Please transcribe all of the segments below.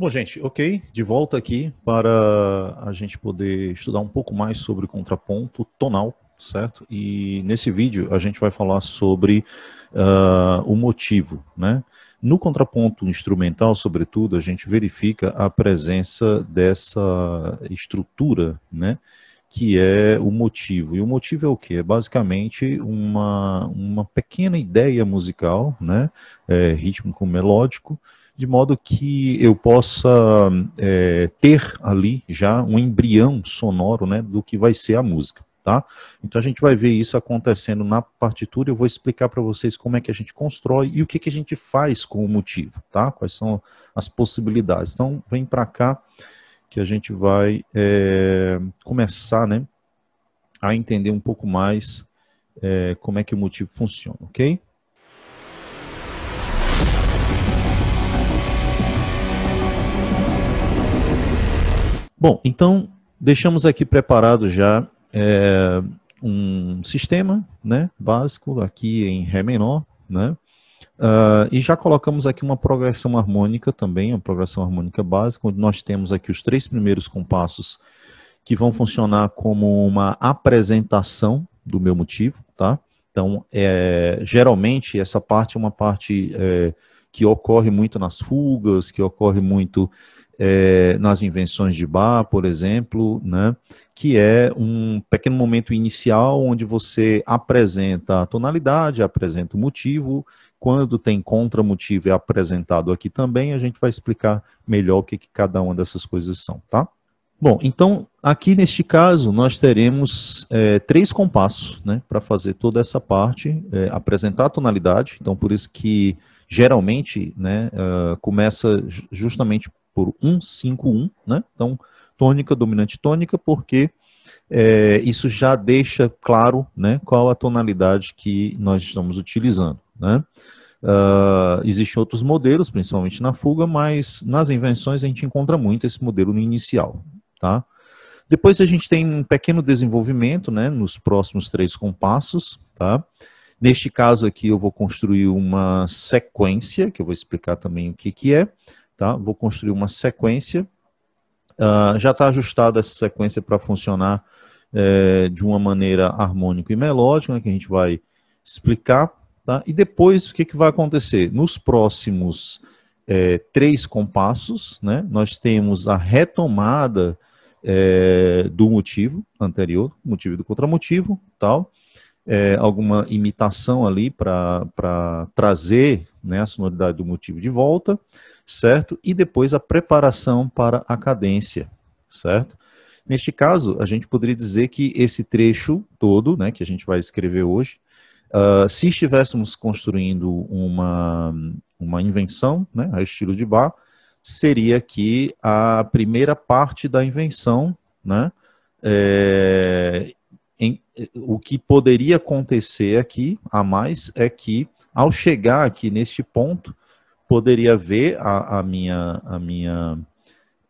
Bom, gente, ok, de volta aqui para a gente poder estudar um pouco mais sobre contraponto tonal, certo? E nesse vídeo a gente vai falar sobre uh, o motivo, né? No contraponto instrumental, sobretudo, a gente verifica a presença dessa estrutura, né? que é o motivo. E o motivo é o que? É basicamente uma, uma pequena ideia musical, né? É, rítmico melódico, de modo que eu possa é, ter ali já um embrião sonoro né, do que vai ser a música. Tá? Então a gente vai ver isso acontecendo na partitura. Eu vou explicar para vocês como é que a gente constrói e o que, que a gente faz com o motivo, tá? Quais são as possibilidades. Então vem para cá que a gente vai é, começar, né, a entender um pouco mais é, como é que o motivo funciona, ok? Bom, então deixamos aqui preparado já é, um sistema né, básico aqui em Ré menor, né? Uh, e já colocamos aqui uma progressão harmônica também, uma progressão harmônica básica, onde nós temos aqui os três primeiros compassos que vão funcionar como uma apresentação do meu motivo, tá? Então, é, geralmente, essa parte é uma parte é, que ocorre muito nas fugas, que ocorre muito é, nas invenções de Bach, por exemplo, né, que é um pequeno momento inicial onde você apresenta a tonalidade, apresenta o motivo. Quando tem contramotivo é apresentado aqui também, a gente vai explicar melhor o que, que cada uma dessas coisas são, tá? Bom, então aqui neste caso nós teremos é, três compassos né, para fazer toda essa parte, é, apresentar a tonalidade, então por isso que geralmente né, uh, começa justamente por 151, né? Então, tônica, dominante tônica, porque é, isso já deixa claro né, qual a tonalidade que nós estamos utilizando. Né? Uh, existem outros modelos, principalmente na fuga, mas nas invenções a gente encontra muito esse modelo no inicial. Tá? Depois a gente tem um pequeno desenvolvimento né, nos próximos três compassos. Tá? Neste caso aqui eu vou construir uma sequência, que eu vou explicar também o que, que é Tá? Vou construir uma sequência. Uh, já está ajustada essa sequência para funcionar é, de uma maneira harmônica e melódica, né, que a gente vai explicar. Tá? E depois, o que, que vai acontecer? Nos próximos é, três compassos, né, nós temos a retomada é, do motivo anterior, motivo do contramotivo, tal. É, alguma imitação ali para trazer né, a sonoridade do motivo de volta, certo? E depois a preparação para a cadência, certo? Neste caso, a gente poderia dizer que esse trecho todo, né, que a gente vai escrever hoje, uh, se estivéssemos construindo uma, uma invenção, né, a estilo de Bach, seria que a primeira parte da invenção, né, é, em, o que poderia acontecer aqui a mais é que ao chegar aqui neste ponto, poderia ver a, a minha a minha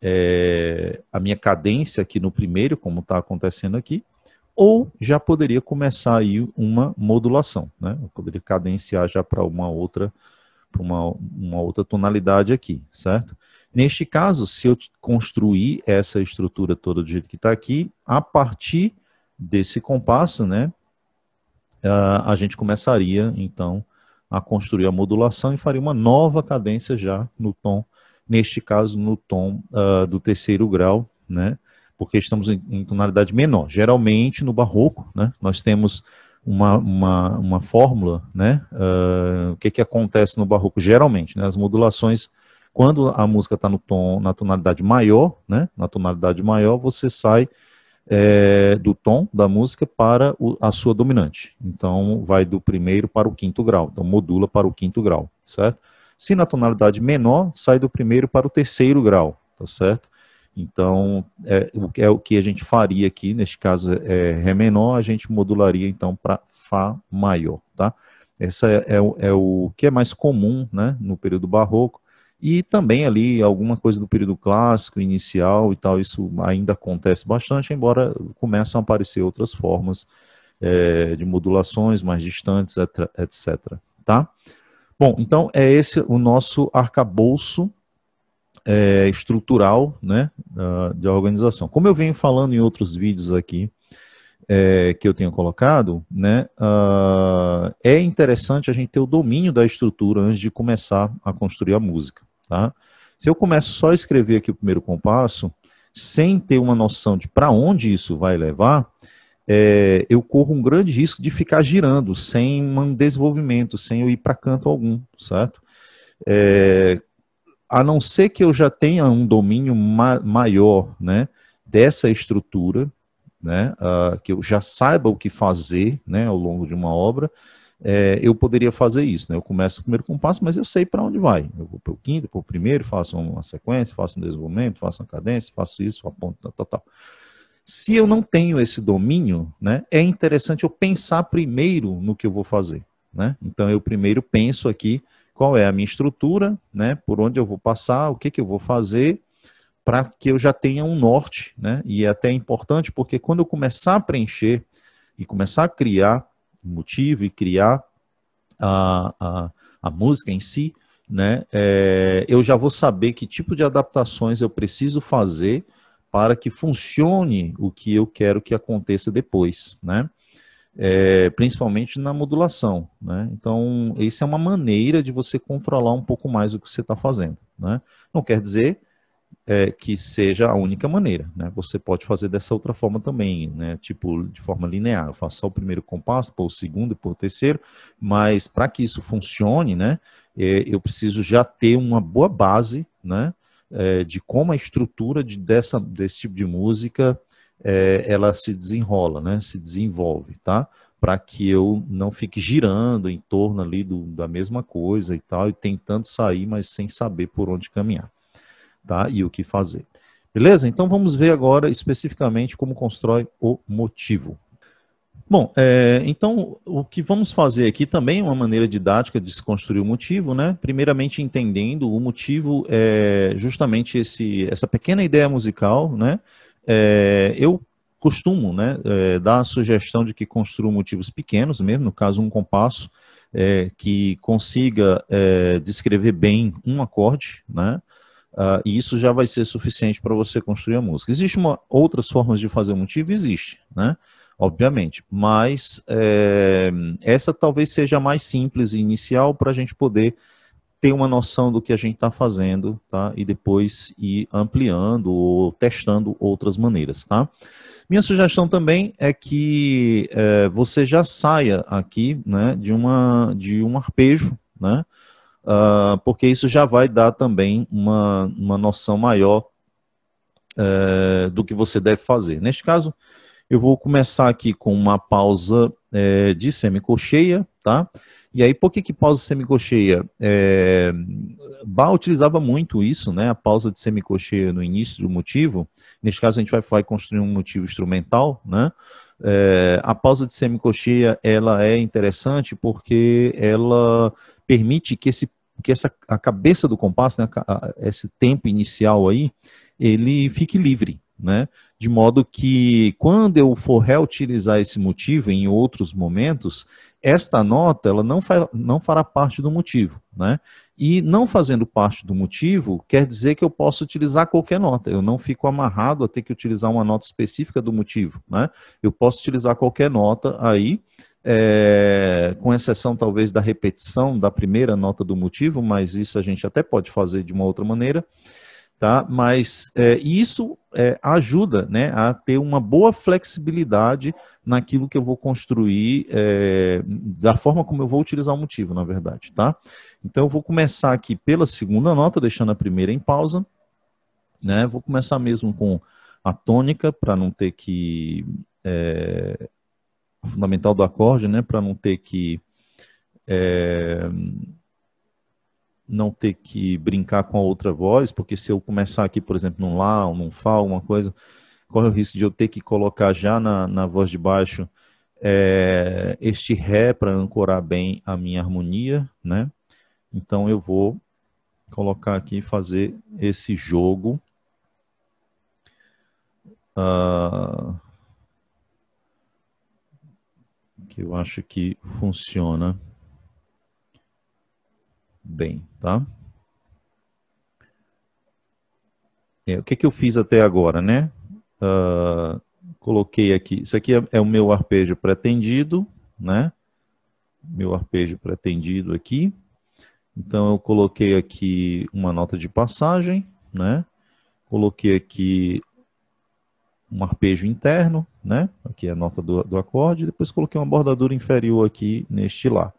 é, a minha cadência aqui no primeiro, como está acontecendo aqui, ou já poderia começar aí uma modulação, né? Eu poderia cadenciar já para uma outra para uma, uma outra tonalidade aqui, certo? Neste caso, se eu construir essa estrutura toda do jeito que está aqui, a partir desse compasso, né, ah, a gente começaria então a construir a modulação e faria uma nova cadência já no tom, neste caso no tom uh, do terceiro grau, né? porque estamos em, em, tonalidade menor. Geralmente no barroco, né? nós temos uma, uma, uma fórmula, né? Uh, o que, que acontece no barroco? Geralmente, né? as modulações, quando a música está no tom, na tonalidade maior, né? na tonalidade maior, você sai é, do tom da música para o, a sua dominante. Então, vai do primeiro para o quinto grau. Então, modula para o quinto grau, certo? Se na tonalidade menor, sai do primeiro para o terceiro grau, tá certo? Então, é, é o que a gente faria aqui, neste caso é, é Ré menor, a gente modularia então para Fá maior, tá? Essa é, é, é o que é mais comum, né, no período barroco, e também ali alguma coisa do período clássico, inicial e tal, isso ainda acontece bastante, embora começam a aparecer outras formas é, de modulações mais distantes, etc. Tá? Bom, então é esse o nosso arcabouço é, estrutural né, de organização. Como eu venho falando em outros vídeos aqui, é, que eu tenho colocado, né, uh, é interessante a gente ter o domínio da estrutura antes de começar a construir a música. Tá? Se eu começo só a escrever aqui o primeiro compasso, sem ter uma noção de para onde isso vai levar, é, eu corro um grande risco de ficar girando, sem um desenvolvimento, sem eu ir para canto algum, certo? É, a não ser que eu já tenha um domínio ma maior né, dessa estrutura, né, uh, que eu já saiba o que fazer né, ao longo de uma obra, é, eu poderia fazer isso. Né? Eu começo o primeiro compasso, mas eu sei para onde vai. Eu vou para o quinto, para o primeiro, faço uma sequência, faço um desenvolvimento, faço uma cadência, faço isso, aponto, tal, tal, tal. Se eu não tenho esse domínio, né, é interessante eu pensar primeiro no que eu vou fazer. Né? Então, eu primeiro penso aqui qual é a minha estrutura, né, por onde eu vou passar, o que, que eu vou fazer, para que eu já tenha um norte. Né? E é até importante, porque quando eu começar a preencher e começar a criar, motivo e criar a, a, a música em si, né, é, eu já vou saber que tipo de adaptações eu preciso fazer para que funcione o que eu quero que aconteça depois, né? É, principalmente na modulação, né? Então, isso é uma maneira de você controlar um pouco mais o que você está fazendo, né? Não quer dizer é, que seja a única maneira. Né? Você pode fazer dessa outra forma também, né? tipo de forma linear. Eu faço só o primeiro compasso, pôr o segundo, pôr o terceiro, mas para que isso funcione, né, é, eu preciso já ter uma boa base né, é, de como a estrutura de, dessa, desse tipo de música é, ela se desenrola, né, se desenvolve, tá? para que eu não fique girando em torno ali do, da mesma coisa e tal, e tentando sair, mas sem saber por onde caminhar tá? E o que fazer. Beleza? Então vamos ver agora especificamente como constrói o motivo. Bom, é, então o que vamos fazer aqui também é uma maneira didática de se construir o motivo, né? Primeiramente entendendo o motivo é justamente esse, essa pequena ideia musical, né? É, eu costumo né, é, dar a sugestão de que construa motivos pequenos mesmo, no caso um compasso, é, que consiga é, descrever bem um acorde, né? Uh, e isso já vai ser suficiente para você construir a música. Existem outras formas de fazer um motivo? Existe, né? Obviamente. Mas é, essa talvez seja a mais simples e inicial para a gente poder ter uma noção do que a gente está fazendo, tá? E depois ir ampliando ou testando outras maneiras, tá? Minha sugestão também é que é, você já saia aqui, né, de uma de um arpejo, né? uh, porque isso já vai dar também uma, uma noção maior uh, do que você deve fazer. Neste caso, eu vou começar aqui com uma pausa é, de semicocheia, tá? E aí, por que, que pausa semicocheia? É, eh, Bach utilizava muito isso, né? A pausa de semicocheia no início do motivo. Neste caso, a gente vai, vai construir um motivo instrumental, né? É, a pausa de semicoxia ela é interessante porque ela permite que esse que essa a cabeça do compasso, né, esse tempo inicial aí, ele fique livre, né? De modo que quando eu for reutilizar esse motivo em outros momentos, esta nota ela não, fa não fará parte do motivo. Né? E não fazendo parte do motivo quer dizer que eu posso utilizar qualquer nota. Eu não fico amarrado a ter que utilizar uma nota específica do motivo. Né? Eu posso utilizar qualquer nota aí, é, com exceção talvez da repetição da primeira nota do motivo, mas isso a gente até pode fazer de uma outra maneira tá? Mas é, isso é, ajuda, né, a ter uma boa flexibilidade naquilo que eu vou construir, é, da forma como eu vou utilizar o motivo, na verdade, tá? Então eu vou começar aqui pela segunda nota, deixando a primeira em pausa, né? Vou começar mesmo com a tônica para não ter que é, fundamental do acorde, né? Para não ter que é, não ter que brincar com a outra voz, porque se eu começar aqui, por exemplo, num lá, ou num fá, alguma coisa, corre o risco de eu ter que colocar já na, na voz de baixo é, este ré para ancorar bem a minha harmonia, né? Então eu vou colocar aqui e fazer esse jogo. Uh, que eu acho que funciona bem, tá? É, o que, que eu fiz até agora, né? Uh, coloquei aqui, isso aqui é, é o meu arpejo pretendido, né? Meu arpejo pretendido aqui. Então eu coloquei aqui uma nota de passagem, né? Coloquei aqui um arpejo interno, né? Aqui é a nota do, do acorde. Depois coloquei uma bordadura inferior aqui neste lá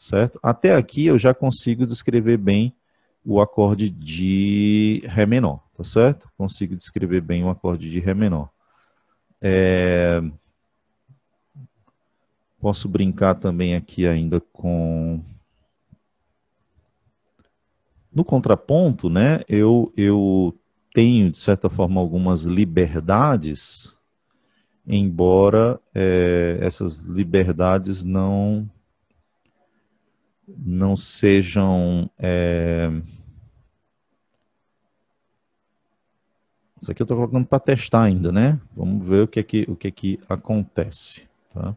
certo? Até aqui eu já consigo descrever bem o acorde de Ré menor, tá certo? Consigo descrever bem o acorde de Ré menor. É... Posso brincar também aqui ainda com... No contraponto, né, eu, eu tenho, de certa forma, algumas liberdades, embora é, essas liberdades não não sejam. É... Isso aqui eu estou colocando para testar ainda, né? Vamos ver o que é que, o que, é que acontece. Tá?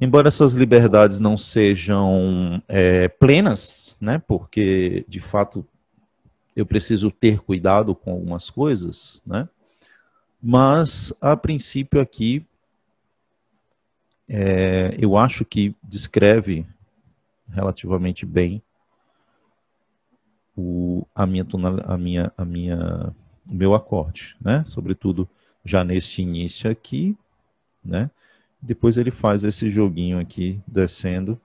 Embora essas liberdades não sejam é, plenas, né? Porque de fato eu preciso ter cuidado com algumas coisas, né? Mas a princípio aqui é, eu acho que descreve relativamente bem o, a minha, a minha, a minha, o meu acorde, né? Sobretudo já nesse início aqui, né? Depois ele faz esse joguinho aqui descendo,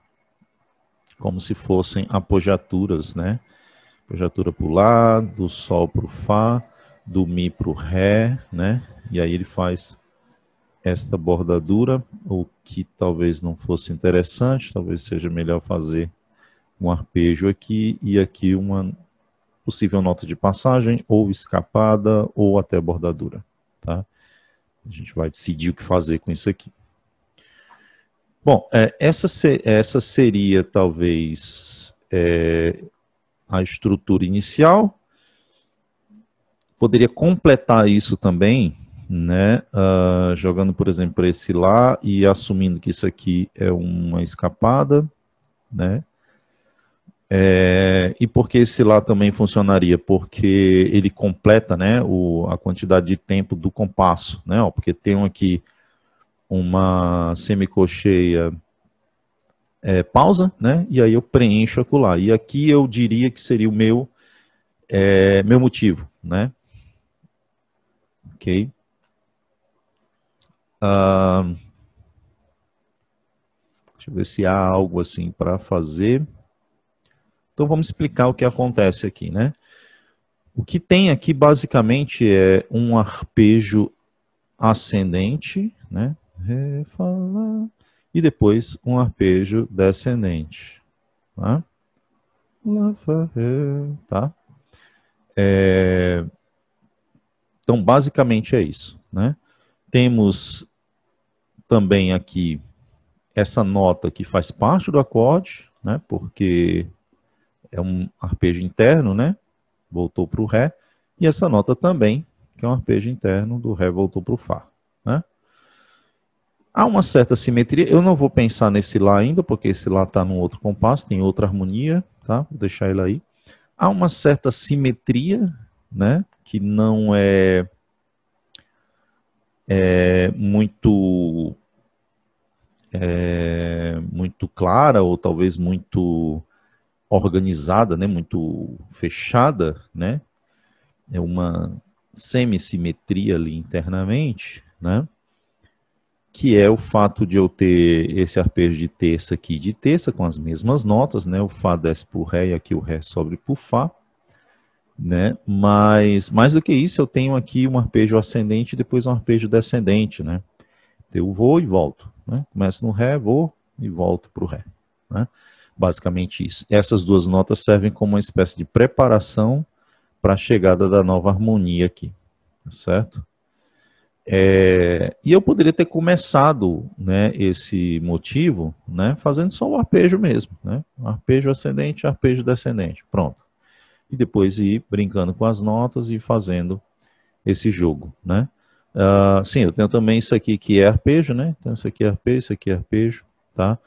como se fossem apogiaturas, né? Apogiatura para o Lá, do Sol para o Fá, do Mi para o Ré, né? E aí ele faz esta bordadura, o que talvez não fosse interessante, talvez seja melhor fazer um arpejo aqui e aqui uma possível nota de passagem, ou escapada, ou até bordadura, tá? A gente vai decidir o que fazer com isso aqui. Bom, é, essa, essa seria talvez é, a estrutura inicial. Poderia completar isso também né, uh, jogando, por exemplo, esse lá e assumindo que isso aqui é uma escapada, né? É, e por que esse lá também funcionaria? Porque ele completa né, o, a quantidade de tempo do compasso, né? Ó, porque tem aqui uma semicolcheia é, pausa, né? E aí eu preencho acolá. E aqui eu diria que seria o meu, é, meu motivo, né? Ok? deixa eu ver se há algo assim para fazer. Então vamos explicar o que acontece aqui, né? O que tem aqui basicamente é um arpejo ascendente, né? E depois um arpejo descendente. Tá? tá? É... Então, basicamente é isso. Né? Temos também aqui essa nota que faz parte do acorde, né? Porque é um arpejo interno, né? Voltou para o Ré. E essa nota também, que é um arpejo interno do Ré, voltou para o Fá, né? Há uma certa simetria. Eu não vou pensar nesse Lá ainda, porque esse Lá está num outro compasso, tem outra harmonia, tá? Vou deixar ele aí. Há uma certa simetria, né? Que não é, é muito é, muito clara ou talvez muito organizada, né, muito fechada, né, é uma semissimetria ali internamente, né, que é o fato de eu ter esse arpejo de terça aqui de terça com as mesmas notas, né, o fá desce por ré e aqui o ré sobe por fá, né, mas mais do que isso eu tenho aqui um arpejo ascendente e depois um arpejo descendente, né, eu vou e volto. Né? Começo no Ré, vou e volto para o Ré. Né? Basicamente isso. Essas duas notas servem como uma espécie de preparação para a chegada da nova harmonia aqui. Tá certo? É, e eu poderia ter começado né, esse motivo né, fazendo só o arpejo mesmo. Né, arpejo ascendente, arpejo descendente. Pronto. E depois ir brincando com as notas e fazendo esse jogo. Né? Uh, sim, eu tenho também isso aqui que é arpejo, né? Então isso aqui é arpejo, isso aqui é arpejo, tá?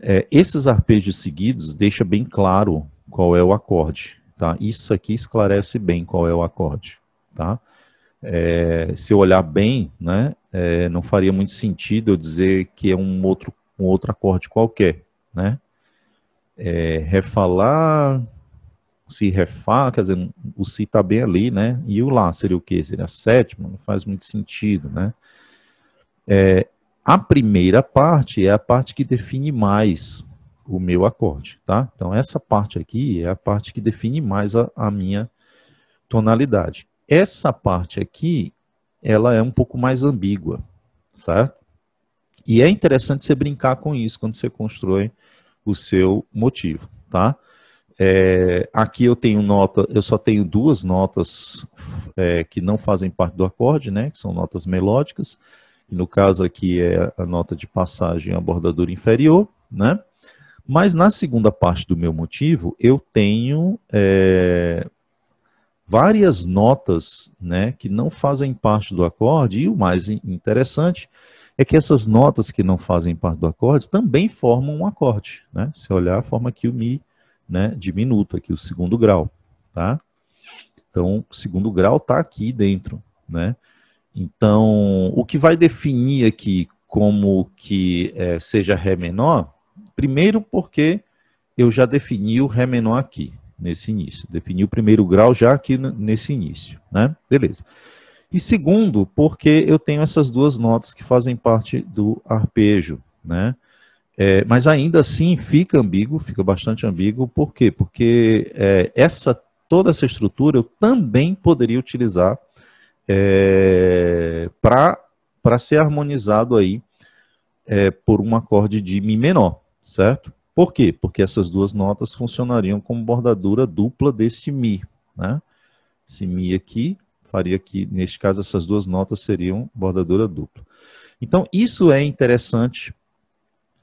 É, esses arpejos seguidos deixa bem claro qual é o acorde, tá? Isso aqui esclarece bem qual é o acorde, tá? É, se eu olhar bem, né, é, não faria muito sentido eu dizer que é um outro, um outro acorde qualquer, né? É, refalar, se refá, quer dizer, o si está bem ali, né? E o lá seria o quê? Seria a sétima? Não faz muito sentido, né? É, a primeira parte é a parte que define mais o meu acorde, tá? Então, essa parte aqui é a parte que define mais a, a minha tonalidade. Essa parte aqui, ela é um pouco mais ambígua, certo? E é interessante você brincar com isso quando você constrói o seu motivo, tá? É, aqui eu tenho nota, eu só tenho duas notas é, que não fazem parte do acorde, né? Que são notas melódicas. E no caso aqui é a nota de passagem a bordadura inferior, né? Mas na segunda parte do meu motivo eu tenho é, várias notas, né? Que não fazem parte do acorde. E o mais interessante é que essas notas que não fazem parte do acorde também formam um acorde, né? Se olhar, forma aqui o mi né, diminuto aqui, o segundo grau, tá? Então, o segundo grau está aqui dentro, né? Então, o que vai definir aqui como que é, seja Ré menor, primeiro porque eu já defini o Ré menor aqui, nesse início. Defini o primeiro grau já aqui nesse início, né? Beleza. E segundo, porque eu tenho essas duas notas que fazem parte do arpejo, né? É, mas ainda assim fica ambíguo, fica bastante ambíguo. Por quê? Porque é, essa, toda essa estrutura eu também poderia utilizar é, para ser harmonizado aí é, por um acorde de Mi menor, certo? Por quê? Porque essas duas notas funcionariam como bordadura dupla desse Mi. Né? Esse Mi aqui faria que, neste caso, essas duas notas seriam bordadura dupla. Então, isso é interessante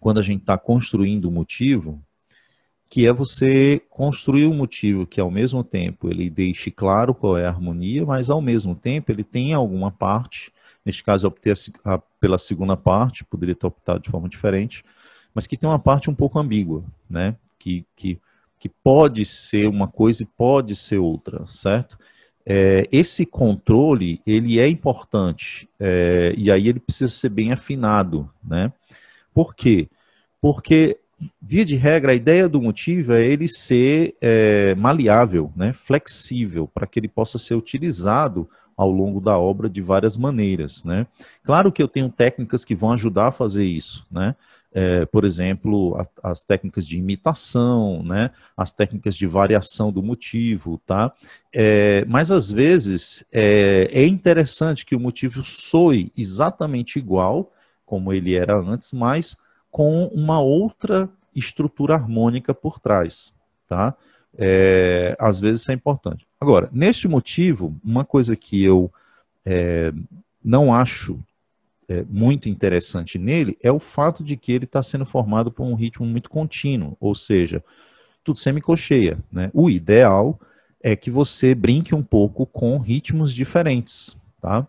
quando a gente está construindo o motivo, que é você construir um motivo que ao mesmo tempo ele deixe claro qual é a harmonia, mas ao mesmo tempo ele tem alguma parte, neste caso optei pela segunda parte, poderia ter optado de forma diferente, mas que tem uma parte um pouco ambígua, né? Que, que, que pode ser uma coisa e pode ser outra, certo? É, esse controle, ele é importante, é, e aí ele precisa ser bem afinado, né? Por quê? porque, via de regra, a ideia do motivo é ele ser é, maleável, né, flexível, para que ele possa ser utilizado ao longo da obra de várias maneiras, né? Claro que eu tenho técnicas que vão ajudar a fazer isso, né? É, por exemplo, a, as técnicas de imitação, né? As técnicas de variação do motivo, tá? É, mas às vezes é, é interessante que o motivo soe exatamente igual como ele era antes, mas com uma outra estrutura harmônica por trás, tá? É, às vezes isso é importante. Agora, neste motivo, uma coisa que eu é, não acho é, muito interessante nele é o fato de que ele está sendo formado por um ritmo muito contínuo, ou seja, tudo semicocheia. Né? O ideal é que você brinque um pouco com ritmos diferentes, tá?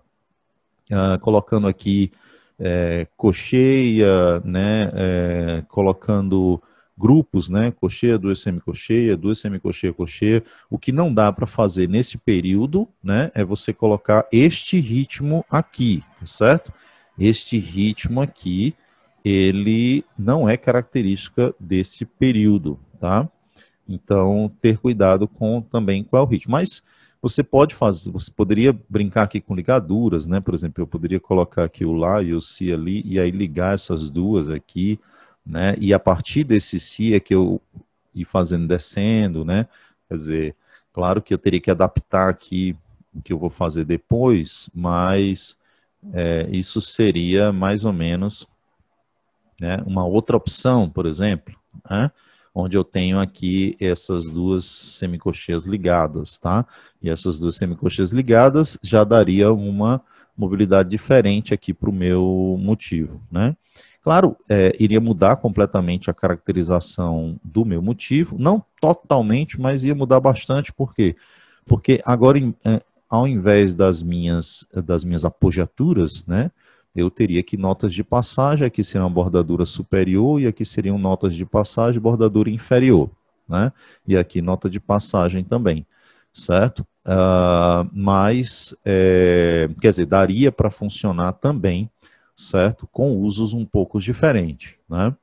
Uh, colocando aqui é, cocheia, né, é, colocando grupos, né, cocheia, duas semicocheia, duas semicocheia, cocheia. O que não dá para fazer nesse período, né, é você colocar este ritmo aqui, tá certo? Este ritmo aqui, ele não é característica desse período, tá? Então, ter cuidado com também qual é o ritmo. Mas você pode fazer, você poderia brincar aqui com ligaduras, né? Por exemplo, eu poderia colocar aqui o lá e o si ali e aí ligar essas duas aqui, né? E a partir desse si é que eu ir fazendo descendo, né? Quer dizer, claro que eu teria que adaptar aqui o que eu vou fazer depois, mas é, isso seria mais ou menos né, uma outra opção, por exemplo. Né? onde eu tenho aqui essas duas semicoxias ligadas, tá? E essas duas semicoxias ligadas já daria uma mobilidade diferente aqui para o meu motivo, né? Claro, é, iria mudar completamente a caracterização do meu motivo, não totalmente, mas ia mudar bastante, por quê? Porque agora, é, ao invés das minhas, das minhas apogiaturas, né, eu teria aqui notas de passagem, aqui seria uma bordadura superior e aqui seriam notas de passagem, bordadura inferior, né? E aqui nota de passagem também, certo? Uh, mas, é, quer dizer, daria para funcionar também, certo? Com usos um pouco diferentes, né?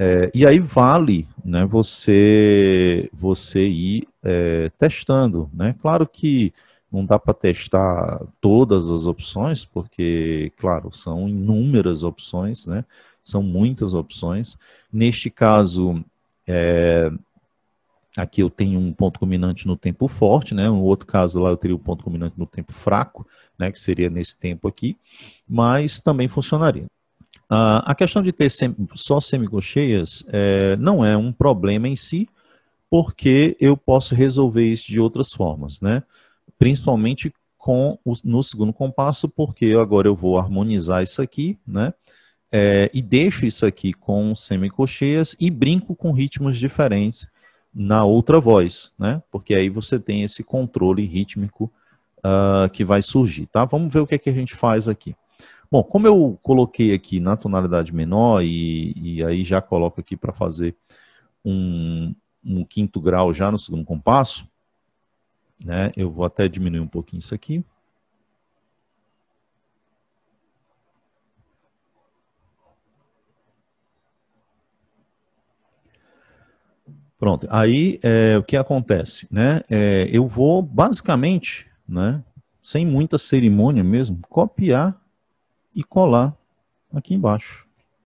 É, e aí vale né, você, você ir é, testando, né? Claro que não dá para testar todas as opções, porque, claro, são inúmeras opções, né? São muitas opções. Neste caso, é, aqui eu tenho um ponto combinante no tempo forte, né? No outro caso lá eu teria um ponto combinante no tempo fraco, né? Que seria nesse tempo aqui, mas também funcionaria. Ah, a questão de ter sem, só semicolcheias é, não é um problema em si, porque eu posso resolver isso de outras formas, né? principalmente com no segundo compasso, porque agora eu vou harmonizar isso aqui, né? É, e deixo isso aqui com semicolcheias e brinco com ritmos diferentes na outra voz, né? Porque aí você tem esse controle rítmico uh, que vai surgir, tá? Vamos ver o que, é que a gente faz aqui. Bom, como eu coloquei aqui na tonalidade menor e, e aí já coloco aqui para fazer um, um quinto grau já no segundo compasso, né? Eu vou até diminuir um pouquinho isso aqui. Pronto, aí é, o que acontece? Né? É, eu vou basicamente, né, sem muita cerimônia mesmo, copiar e colar aqui embaixo.